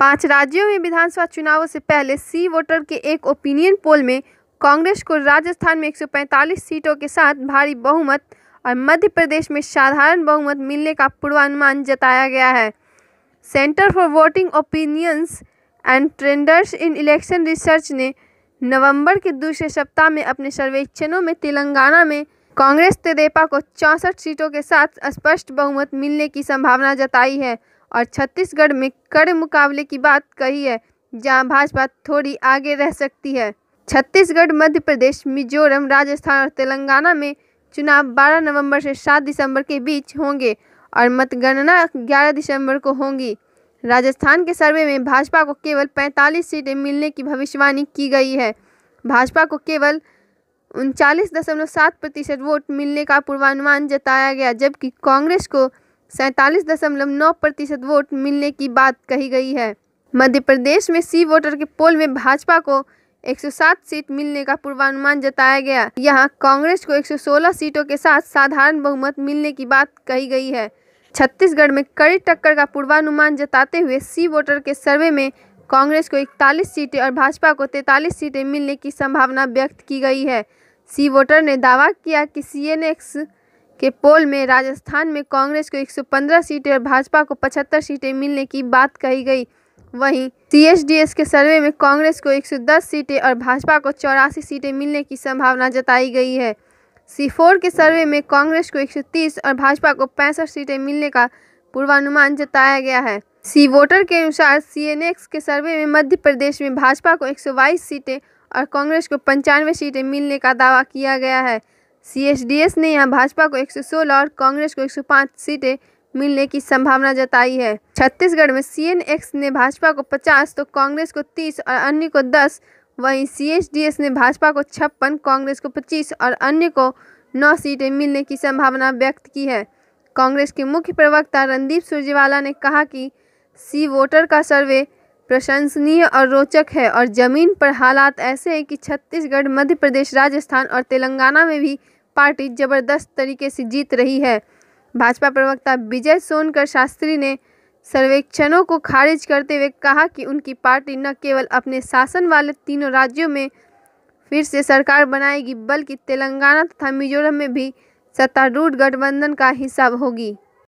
पांच राज्यों में विधानसभा चुनावों से पहले सी वोटर के एक ओपिनियन पोल में कांग्रेस को राजस्थान में 145 सीटों के साथ भारी बहुमत और मध्य प्रदेश में साधारण बहुमत मिलने का पूर्वानुमान जताया गया है centre for voting opinions and trends in election research ने नवंबर के दूसरे सप्ताह में अपने सर्वेक्षणों में तेलंगाना में कांग्रेस तेदेपा को चौंसठ सीटों के साथ स्पष्ट बहुमत मिलने की संभावना जताई है और छत्तीसगढ़ में कड़े मुकाबले की बात कही है जहां भाजपा थोड़ी आगे रह सकती है छत्तीसगढ़ मध्य प्रदेश मिजोरम राजस्थान और तेलंगाना में चुनाव 12 नवंबर से 7 दिसंबर के बीच होंगे और मतगणना 11 दिसंबर को होंगी राजस्थान के सर्वे में भाजपा को केवल 45 सीटें मिलने की भविष्यवाणी की गई है भाजपा को केवल उनचालीस दशमलव सात प्रतिशत वोट मिलने का पूर्वानुमान जताया गया जबकि कांग्रेस को सैंतालीस दशमलव नौ प्रतिशत वोट मिलने की बात कही गई है मध्य प्रदेश में सी वोटर के पोल में भाजपा को 107 सीट मिलने का पूर्वानुमान जताया गया यहाँ कांग्रेस को 116 सीटों के साथ साधारण बहुमत मिलने की बात कही गई है छत्तीसगढ़ में कड़ी टक्कर का पूर्वानुमान जताते हुए सी वोटर के सर्वे में कांग्रेस को 41 सीटें और भाजपा को 43 सीटें मिलने की संभावना व्यक्त की गई है सी वोटर ने दावा किया कि सी एन एक्स के पोल में राजस्थान में कांग्रेस को 115 सीटें और भाजपा को 75 सीटें मिलने की बात कही गई वहीं सीएसडीएस के सर्वे में कांग्रेस को 110 सीटें और भाजपा को चौरासी सीटें मिलने की संभावना जताई गई है सीफोर के सर्वे में कांग्रेस को 130 और भाजपा को पैंसठ सीटें मिलने का पूर्वानुमान जताया गया है सी वोटर के अनुसार सीएनएक्स के सर्वे में मध्य प्रदेश में भाजपा को 122 सीटें और कांग्रेस को पंचानवे सीटें मिलने का दावा किया गया है सीएसडीएस ने यहां भाजपा को 116 और कांग्रेस को 105 सीटें मिलने की संभावना जताई है छत्तीसगढ़ में सीएनएक्स ने भाजपा को 50 तो कांग्रेस को 30 और अन्य को 10 वहीं सीएसडीएस ने भाजपा को छप्पन कांग्रेस को 25 और अन्य को 9 सीटें मिलने की संभावना व्यक्त की है कांग्रेस के मुख्य प्रवक्ता रणदीप सुरजेवाला ने कहा कि सी वोटर का सर्वे प्रशंसनीय और रोचक है और ज़मीन पर हालात ऐसे हैं कि छत्तीसगढ़ मध्य प्रदेश राजस्थान और तेलंगाना में भी पार्टी जबरदस्त तरीके से जीत रही है भाजपा प्रवक्ता विजय सोनकर शास्त्री ने सर्वेक्षणों को खारिज करते हुए कहा कि उनकी पार्टी न केवल अपने शासन वाले तीनों राज्यों में फिर से सरकार बनाएगी बल्कि तेलंगाना तथा मिजोरम में भी सत्तारूढ़ गठबंधन का हिस्सा होगी